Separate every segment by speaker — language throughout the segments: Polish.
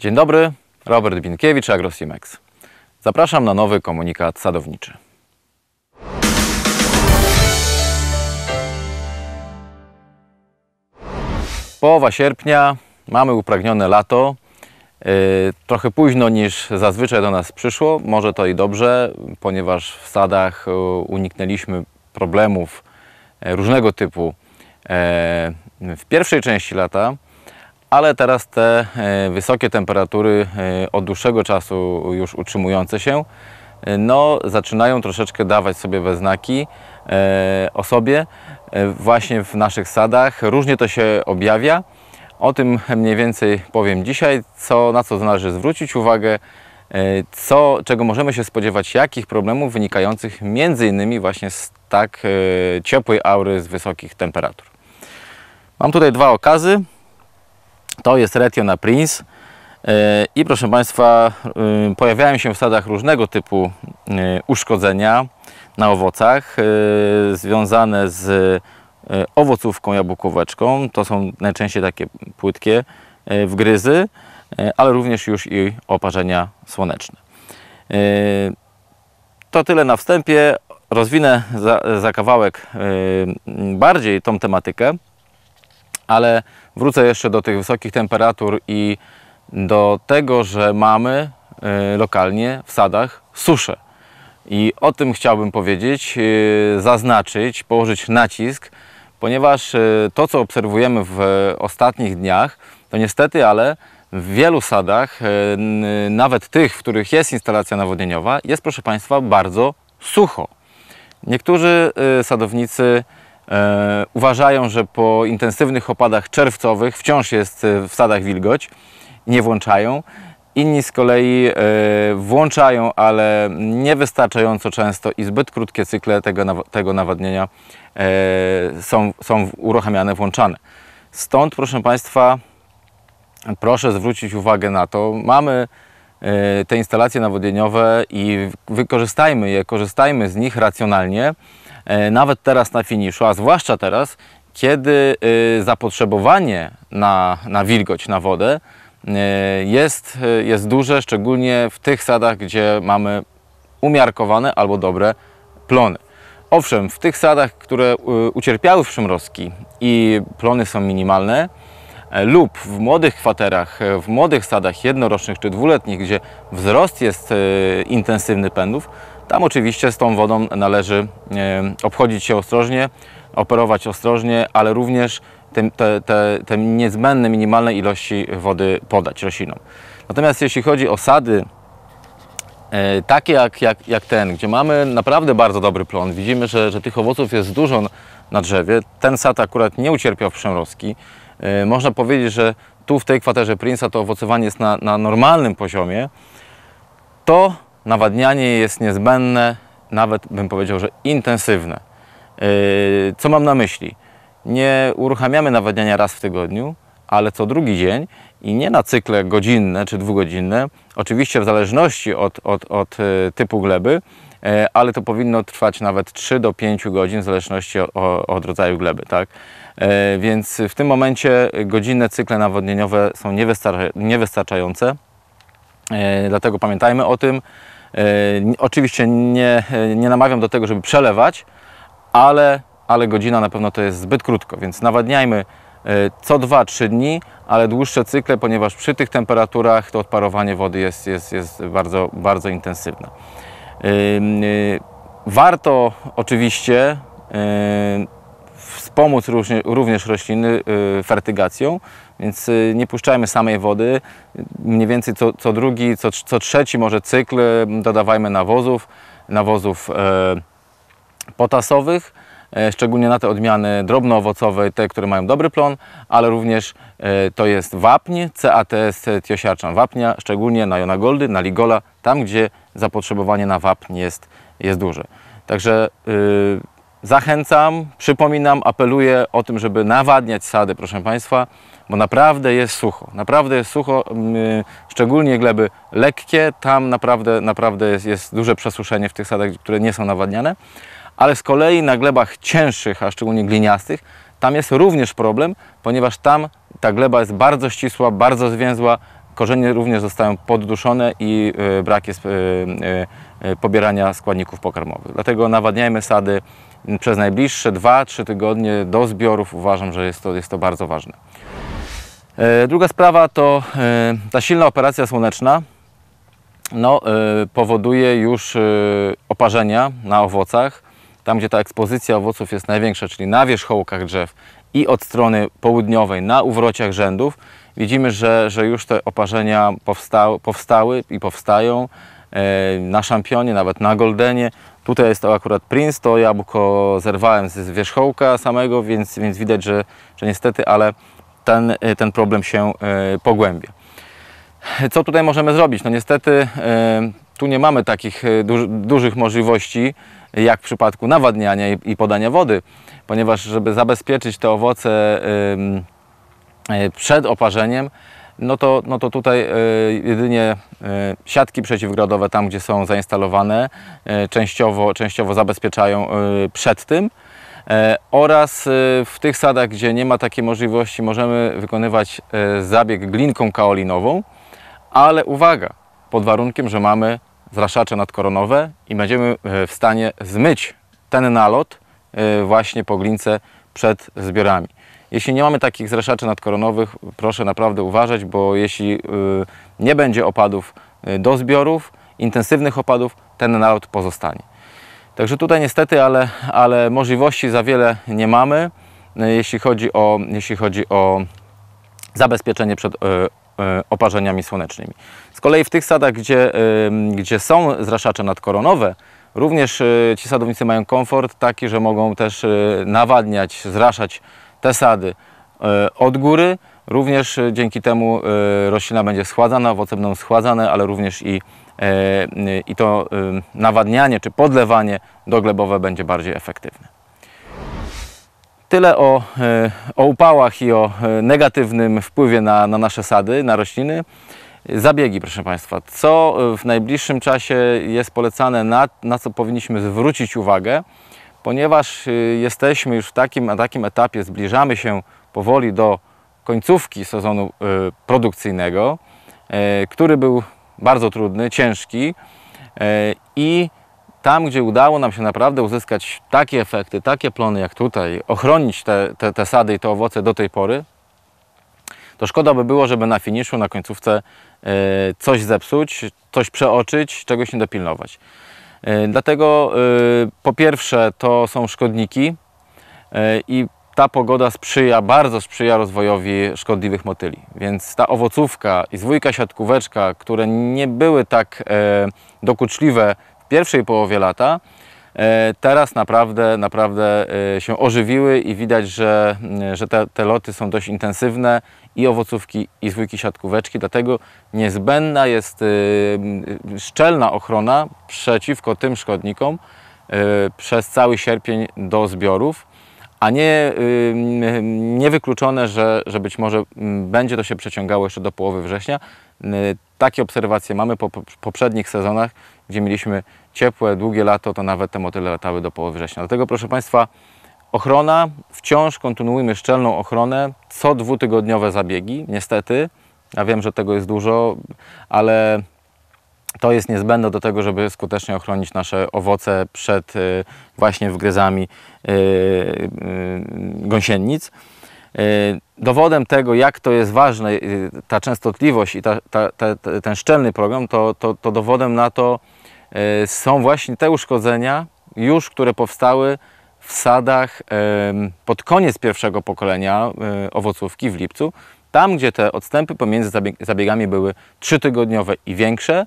Speaker 1: Dzień dobry, Robert Binkiewicz, AgroSimex. Zapraszam na nowy komunikat sadowniczy. Połowa sierpnia, mamy upragnione lato. Y, trochę późno niż zazwyczaj do nas przyszło, może to i dobrze, ponieważ w sadach y, uniknęliśmy problemów e, różnego typu e, w pierwszej części lata ale teraz te e, wysokie temperatury e, od dłuższego czasu już utrzymujące się e, no, zaczynają troszeczkę dawać sobie we znaki o sobie właśnie w naszych sadach. Różnie to się objawia. O tym mniej więcej powiem dzisiaj, co, na co należy zwrócić uwagę, co, czego możemy się spodziewać, jakich problemów wynikających między innymi właśnie z tak ciepłej aury z wysokich temperatur. Mam tutaj dwa okazy. To jest Retiona Prince e, i proszę Państwa e, pojawiają się w sadach różnego typu e, uszkodzenia na owocach związane z owocówką jabłkoweczką. To są najczęściej takie płytkie wgryzy, ale również już i oparzenia słoneczne. To tyle na wstępie. Rozwinę za, za kawałek bardziej tą tematykę ale wrócę jeszcze do tych wysokich temperatur i do tego, że mamy y, lokalnie w sadach suszę. I o tym chciałbym powiedzieć, y, zaznaczyć, położyć nacisk, ponieważ y, to, co obserwujemy w ostatnich dniach, to niestety, ale w wielu sadach, nawet tych, w których jest instalacja nawodnieniowa, jest, proszę Państwa, bardzo sucho. Niektórzy sadownicy E, uważają, że po intensywnych opadach czerwcowych wciąż jest e, w sadach wilgoć, nie włączają. Inni z kolei e, włączają, ale niewystarczająco często i zbyt krótkie cykle tego, nawadnienia są, są uruchamiane, włączane. Stąd, proszę Państwa, proszę zwrócić uwagę na to, mamy te instalacje nawodnieniowe i wykorzystajmy je, korzystajmy z nich racjonalnie. E, nawet teraz na finiszu, a zwłaszcza teraz, kiedy e, zapotrzebowanie na, na wilgoć, na wodę e, jest, jest duże, szczególnie w tych sadach, gdzie mamy umiarkowane albo dobre plony. Owszem, w tych sadach, które ucierpiały w przymrozki i plony są minimalne, lub w młodych kwaterach, w młodych sadach jednorocznych czy dwuletnich, gdzie wzrost jest intensywny pędów, tam oczywiście z tą wodą należy e, obchodzić się ostrożnie, operować ostrożnie, ale również te, te, te, te niezbędne, minimalne ilości wody podać roślinom. Natomiast jeśli chodzi o sady e, takie jak, jak, jak ten, gdzie mamy naprawdę bardzo dobry plon, widzimy, że, że tych owoców jest dużo na drzewie, ten sad akurat nie ucierpiał przemroski. E, można powiedzieć, że tu w tej kwaterze Prince'a to owocowanie jest na, na normalnym poziomie, to nawadnianie jest niezbędne, nawet bym powiedział, że intensywne. Yy, co mam na myśli? Nie uruchamiamy nawadniania raz w tygodniu, ale co drugi dzień i nie na cykle godzinne czy dwugodzinne, oczywiście w zależności od, od, od yy, typu gleby, yy, ale to powinno trwać nawet 3 do 5 godzin w zależności od, od rodzaju gleby. Tak? Więc w tym momencie godzinne cykle nawodnieniowe są niewystarczające E, dlatego pamiętajmy o tym. E, oczywiście nie, e, nie namawiam do tego, żeby przelewać, ale, ale godzina na pewno to jest zbyt krótko, więc nawadniajmy co 2-3 dni, ale dłuższe cykle, ponieważ przy tych temperaturach to odparowanie wody jest, jest, jest bardzo, bardzo intensywne. Warto oczywiście wspomóc również rośliny y, fertygacją, więc y, nie puszczajmy samej wody. Mniej więcej co, co drugi, co, co trzeci może cykl dodawajmy nawozów, nawozów e, potasowych, e, szczególnie na te odmiany drobnoowocowe, te, które mają dobry plon, ale również e, to jest wapń, CATS tiosiarczan wapnia, szczególnie na jonagoldy, na ligola, tam gdzie zapotrzebowanie na wapń jest, jest duże. Także y, Zachęcam, przypominam, apeluję o tym, żeby nawadniać sady, proszę Państwa, bo naprawdę jest sucho. Naprawdę jest sucho, mm, szczególnie gleby lekkie, tam naprawdę, naprawdę jest, jest duże przesuszenie w tych sadach, które nie są nawadniane. Ale z kolei na glebach cięższych, a szczególnie gliniastych, tam jest również problem, ponieważ tam ta gleba jest bardzo ścisła, bardzo zwięzła, korzenie również zostają podduszone i e, brak jest e, e, pobierania składników pokarmowych. Dlatego nawadniajmy sady, przez najbliższe 2-3 tygodnie do zbiorów uważam, że jest to, jest to bardzo ważne. E, druga sprawa to e, ta silna operacja słoneczna no, e, powoduje już oparzenia na owocach, tam gdzie ta ekspozycja owoców jest największa, czyli na wierzchołkach drzew i od strony południowej na uwrociach rzędów, widzimy, że, że już te oparzenia powstały, powstały i powstają na szampionie, nawet na goldenie. Tutaj jest to akurat Prince, to jabłko zerwałem z wierzchołka samego, więc, więc widać, że, że niestety, ale ten, y, ten problem się y, pogłębia. Co tutaj możemy zrobić? No niestety y, tu nie mamy takich dużych możliwości, jak w przypadku nawadniania i podania wody, ponieważ żeby zabezpieczyć te owoce przed oparzeniem, no to, no to tutaj e, jedynie e, siatki przeciwgrodowe tam, gdzie są zainstalowane, e, częściowo, częściowo zabezpieczają przed tym oraz w tych sadach, gdzie nie ma takiej możliwości, możemy wykonywać zabieg glinką kaolinową, ale uwaga, pod warunkiem, że mamy zraszacze nadkoronowe i będziemy w stanie zmyć ten nalot właśnie po glince przed zbiorami. Jeśli nie mamy takich zreszaczy nadkoronowych, proszę naprawdę uważać, bo jeśli y, nie będzie opadów y, do zbiorów, intensywnych opadów, ten naród pozostanie. Także tutaj niestety, ale, ale możliwości za wiele nie mamy, y, jeśli chodzi o, jeśli chodzi o zabezpieczenie przed oparzeniami słonecznymi. Z kolei w tych sadach, gdzie, gdzie są zraszacze nadkoronowe, również ci sadownicy mają komfort taki, że mogą też nawadniać, zraszać te sady e, od góry. Również e, dzięki temu e, roślina będzie schładzana, owoce będą schładzane, ale również i, i to nawadnianie czy podlewanie doglebowe będzie bardziej efektywne. Tyle o, o upałach i o negatywnym wpływie na, na nasze sady, na rośliny. Zabiegi, proszę Państwa. Co w najbliższym czasie jest polecane, na, na co powinniśmy zwrócić uwagę? ponieważ y, jesteśmy już w takim a takim etapie, zbliżamy się powoli do końcówki sezonu y, produkcyjnego, y, który był bardzo trudny, ciężki i tam, gdzie udało nam się naprawdę uzyskać takie efekty, takie plony jak tutaj, ochronić te, te, te sady i te owoce do tej pory, to szkoda by było, żeby na finiszu, na końcówce coś zepsuć, coś przeoczyć, czegoś nie dopilnować. E, dlatego e, po pierwsze to są szkodniki e, i ta pogoda sprzyja, bardzo sprzyja rozwojowi szkodliwych motyli. Więc ta owocówka i zwójka siatkóweczka, które nie były tak dokuczliwe w pierwszej połowie lata, E, teraz naprawdę, naprawdę e, się ożywiły i widać, że, że te, te loty są dość intensywne i owocówki, i zwójki siatkóweczki, dlatego niezbędna jest e, szczelna ochrona przeciwko tym szkodnikom przez cały sierpień do zbiorów, a nie, nie wykluczone, że, że być może będzie to się przeciągało jeszcze do połowy września. Takie obserwacje mamy po poprzednich sezonach, gdzie mieliśmy ciepłe, długie lato, to nawet te motyle latały do połowy września. Dlatego proszę Państwa, ochrona, wciąż kontynuujmy szczelną ochronę, co dwutygodniowe zabiegi, niestety. Ja wiem, że tego jest dużo, ale to jest niezbędne do tego, żeby skutecznie ochronić nasze owoce przed y, właśnie wgryzami y, y, gąsienic. E, dowodem tego, jak to jest ważne, e, ta częstotliwość i ta, ta, ta, ten szczelny program, to, to, to dowodem na to e, są właśnie te uszkodzenia już, które powstały w sadach pod koniec pierwszego pokolenia owocówki w lipcu, tam gdzie te odstępy pomiędzy zabiegami były trzytygodniowe i większe,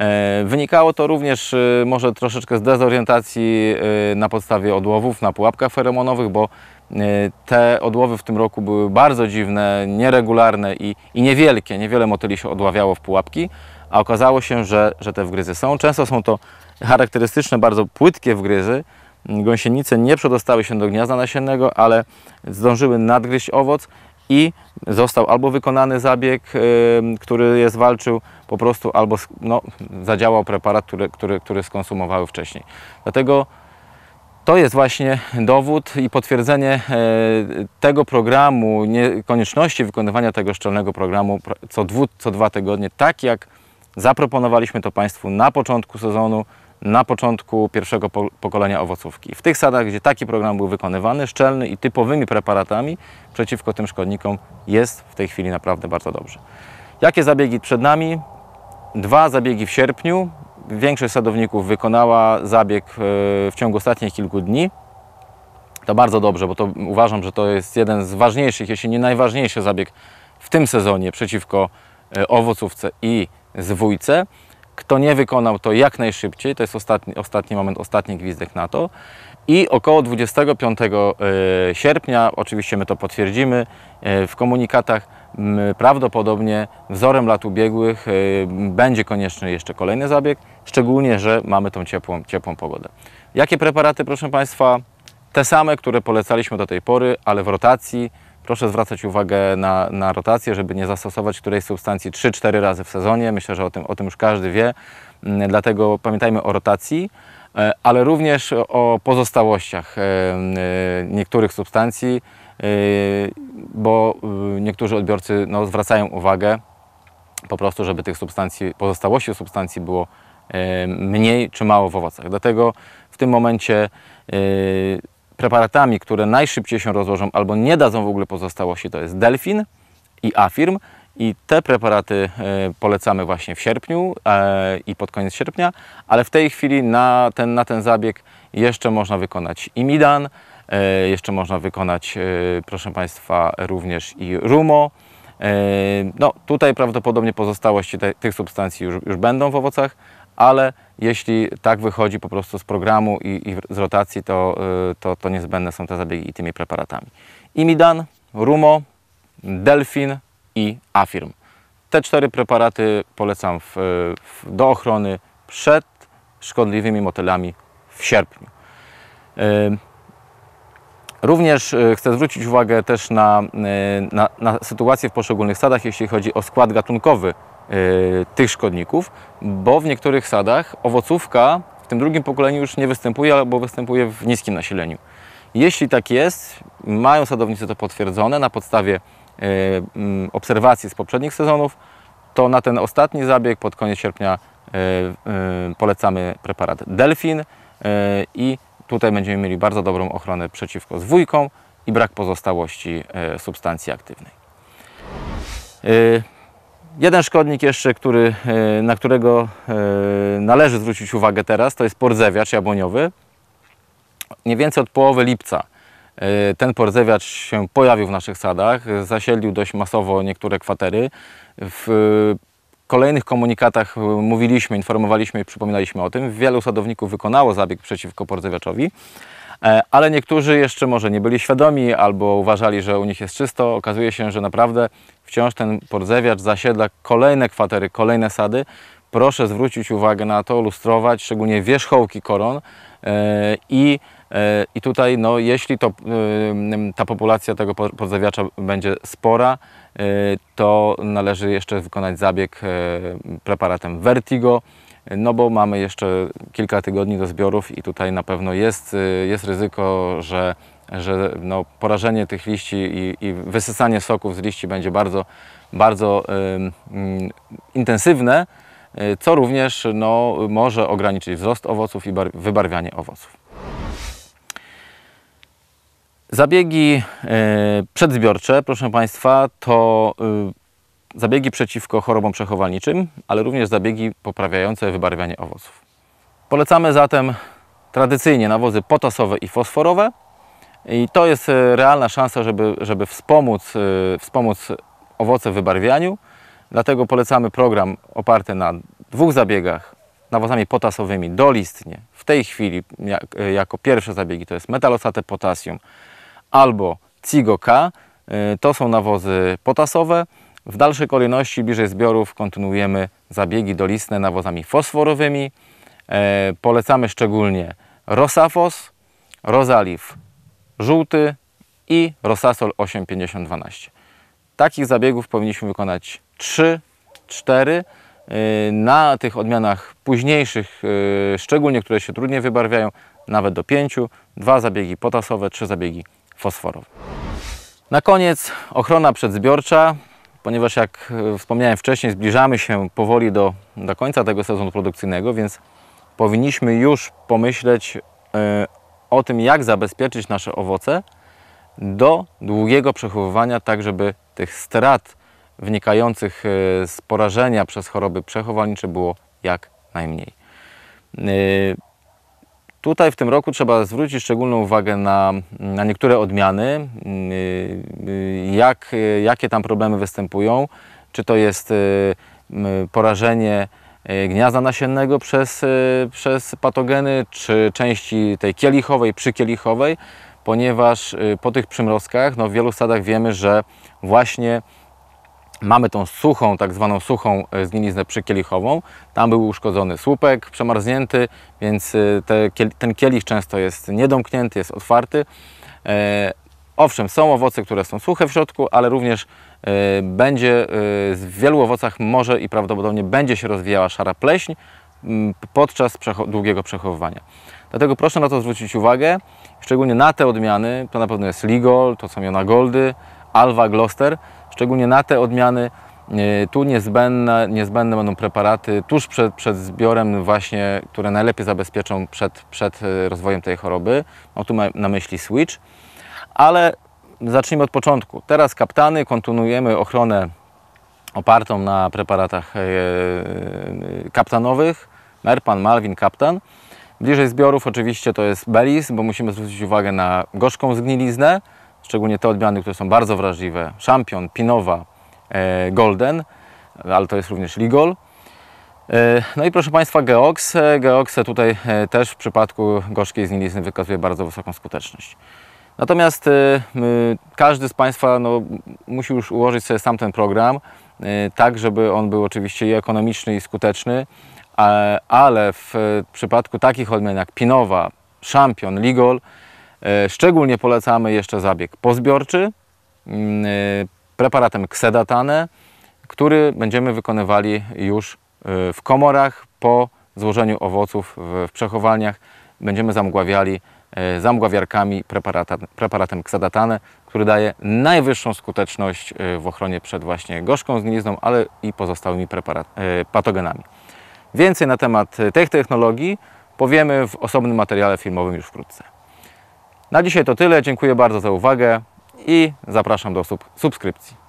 Speaker 1: E, wynikało to również e, może troszeczkę z dezorientacji e, na podstawie odłowów na pułapkach feromonowych, bo te odłowy w tym roku były bardzo dziwne, nieregularne i, i niewielkie. Niewiele motyli się odławiało w pułapki, a okazało się, że, że te wgryzy są. Często są to charakterystyczne, bardzo płytkie wgryzy. Gąsienice nie przedostały się do gniazda nasiennego, ale zdążyły nadgryźć owoc i został albo wykonany zabieg, y, który je zwalczył, po prostu albo no, zadziałał preparat, który, który, który skonsumowały wcześniej. Dlatego to jest właśnie dowód i potwierdzenie e, tego programu, konieczności wykonywania tego szczelnego programu co, dwu, co dwa tygodnie, tak jak zaproponowaliśmy to Państwu na początku sezonu, na początku pierwszego pokolenia owocówki. W tych sadach, gdzie taki program był wykonywany, szczelny i typowymi preparatami przeciwko tym szkodnikom jest w tej chwili naprawdę bardzo dobrze. Jakie zabiegi przed nami? Dwa zabiegi w sierpniu. Większość sadowników wykonała zabieg e, w ciągu ostatnich kilku dni. To bardzo dobrze, bo to uważam, że to jest jeden z ważniejszych, jeśli nie najważniejszy zabieg w tym sezonie przeciwko e, owocówce i zwójce. Kto nie wykonał to jak najszybciej, to jest ostatni, ostatni moment, ostatni gwizdek na to. I około 25 e, sierpnia, oczywiście my to potwierdzimy e, w komunikatach, prawdopodobnie wzorem lat ubiegłych e, będzie konieczny jeszcze kolejny zabieg, szczególnie, że mamy tą ciepłą, ciepłą pogodę. Jakie preparaty, proszę Państwa? Te same, które polecaliśmy do tej pory, ale w rotacji proszę zwracać uwagę na, na rotację, żeby nie zastosować którejś substancji 3-4 razy w sezonie. Myślę, że o tym, o tym już każdy wie, mm, dlatego pamiętajmy o rotacji, e, ale również o pozostałościach e, e, niektórych substancji, bo niektórzy odbiorcy no, zwracają uwagę po prostu, żeby tych substancji, pozostałości substancji było mniej czy mało w owocach. Dlatego w tym momencie preparatami, które najszybciej się rozłożą albo nie dadzą w ogóle pozostałości, to jest delfin i afirm. I te preparaty e, polecamy właśnie w sierpniu e, i pod koniec sierpnia, ale w tej chwili na ten, na ten zabieg jeszcze można wykonać imidan, e, jeszcze można wykonać, proszę Państwa, również i rumo. No, tutaj prawdopodobnie pozostałości te, tych substancji już, już będą w owocach, ale jeśli tak wychodzi po prostu z programu i, i z rotacji, to, y, to, to niezbędne są te zabiegi i tymi preparatami. Imidan, Rumo, Delfin i Afirm. Te cztery preparaty polecam w, w, do ochrony przed szkodliwymi motylami w sierpniu. Y, również y, chcę zwrócić uwagę też na, na, na sytuację w poszczególnych stadach, jeśli chodzi o skład gatunkowy Y, tych szkodników, bo w niektórych sadach owocówka w tym drugim pokoleniu już nie występuje albo występuje w niskim nasileniu. Jeśli tak jest, mają sadownicy to potwierdzone na podstawie y, mm, obserwacji z poprzednich sezonów, to na ten ostatni zabieg pod koniec sierpnia y, polecamy preparat Delfin i tutaj będziemy mieli bardzo dobrą ochronę przeciwko zwójkom i brak pozostałości substancji aktywnej. Jeden szkodnik jeszcze, który, e, na którego e, należy zwrócić uwagę teraz, to jest porzewiacz jabłoniowy. Mniej więcej od połowy lipca e, ten porzewiacz się pojawił w naszych sadach, zasiedlił dość masowo niektóre kwatery. W kolejnych komunikatach mówiliśmy, informowaliśmy i przypominaliśmy o tym. Wielu sadowników wykonało zabieg przeciwko porzewiaczowi. E, ale niektórzy jeszcze może nie byli świadomi albo uważali, że u nich jest czysto. Okazuje się, że naprawdę wciąż ten podzewiacz zasiedla kolejne kwatery, kolejne sady. Proszę zwrócić uwagę na to, lustrować szczególnie wierzchołki koron e, i e, i tutaj, no, jeśli to, ta populacja tego podzawiacza będzie spora, to należy jeszcze wykonać zabieg preparatem Vertigo, no bo mamy jeszcze kilka tygodni do zbiorów i tutaj na pewno jest, y, jest ryzyko, że, że no porażenie tych liści i, i wysysanie soków z liści będzie bardzo, bardzo mm, intensywne, y, co również no, może ograniczyć wzrost owoców i wybarwianie owoców. Zabiegi y, przedzbiorcze, proszę Państwa, to y, Zabiegi przeciwko chorobom przechowalniczym, ale również zabiegi poprawiające wybarwianie owoców. Polecamy zatem tradycyjnie nawozy potasowe i fosforowe. I to jest e, realna szansa, żeby, żeby wspomóc, e, wspomóc owoce w wybarwianiu. Dlatego polecamy program oparty na dwóch zabiegach nawozami potasowymi dolistnie. W tej chwili jak, e, jako pierwsze zabiegi to jest metalosate potasium albo CIGO-K. To są nawozy potasowe. W dalszej kolejności bliżej zbiorów kontynuujemy zabiegi dolistne nawozami fosforowymi. E, polecamy szczególnie Rosafos, Rozaliw żółty i Rosasol 85012. Takich zabiegów powinniśmy wykonać 3, 4. E, na tych odmianach późniejszych, e, szczególnie które się trudniej wybarwiają, nawet do 5, dwa zabiegi potasowe, trzy zabiegi fosforowe. Na koniec ochrona przedzbiorcza ponieważ jak e, wspomniałem wcześniej, zbliżamy się powoli do, do końca tego sezonu produkcyjnego, więc powinniśmy już pomyśleć e, o tym, jak zabezpieczyć nasze owoce do długiego przechowywania, tak żeby tych strat wynikających e, z porażenia przez choroby przechowalnicze było jak najmniej. Tutaj w tym roku trzeba zwrócić szczególną uwagę na, na niektóre odmiany, y, y, jak, jakie tam problemy występują, czy to jest y, porażenie gniazda nasiennego przez, przez patogeny, czy części tej kielichowej, przykielichowej, ponieważ po tych przymrozkach no, w wielu stadach wiemy, że właśnie mamy tą suchą, tak zwaną suchą e, zgniliznę przykielichową. Tam był uszkodzony słupek, przemarznięty, więc e, te, ten kielich często jest niedomknięty, jest otwarty. E, owszem, są owoce, które są suche w środku, ale również e, będzie e, w wielu owocach może i prawdopodobnie będzie się rozwijała szara pleśń m, podczas przecho długiego przechowywania. Dlatego proszę na to zwrócić uwagę, szczególnie na te odmiany, to na pewno jest Ligol, to są Jona Goldy, Alva Gloster, szczególnie na te odmiany. E, tu niezbędne, niezbędne będą preparaty tuż przed, przed zbiorem właśnie, które najlepiej zabezpieczą przed, przed e, rozwojem tej choroby. No tu na myśli switch, ale zacznijmy od początku. Teraz kaptany, kontynuujemy ochronę opartą na preparatach e, kaptanowych, Merpan, Malwin, Kaptan. Bliżej zbiorów oczywiście to jest Belis, bo musimy zwrócić uwagę na gorzką zgniliznę, szczególnie te odmiany, które są bardzo wrażliwe, Champion, Pinowa, e, Golden, ale to jest również Ligol. E, no i proszę Państwa Geox. E, Geox tutaj też w przypadku gorzkiej zgnilizny wykazuje bardzo wysoką skuteczność. Natomiast każdy z Państwa no, musi już ułożyć sobie sam ten program, tak żeby on był oczywiście i ekonomiczny i skuteczny, ale w przypadku takich odmian jak Pinowa, Szampion, Ligol, E, szczególnie polecamy jeszcze zabieg pozbiorczy mm, e, preparatem ksedatane, który będziemy wykonywali już e, w komorach po złożeniu owoców w przechowalniach. Będziemy zamgławiali zamgławiarkami preparatem, ksedatane, który daje najwyższą skuteczność w ochronie przed właśnie gorzką zgnizną, ale i pozostałymi patogenami. Więcej na temat tych technologii powiemy w osobnym materiale filmowym już wkrótce. Na dzisiaj to tyle. Dziękuję bardzo za uwagę i zapraszam do subskrypcji.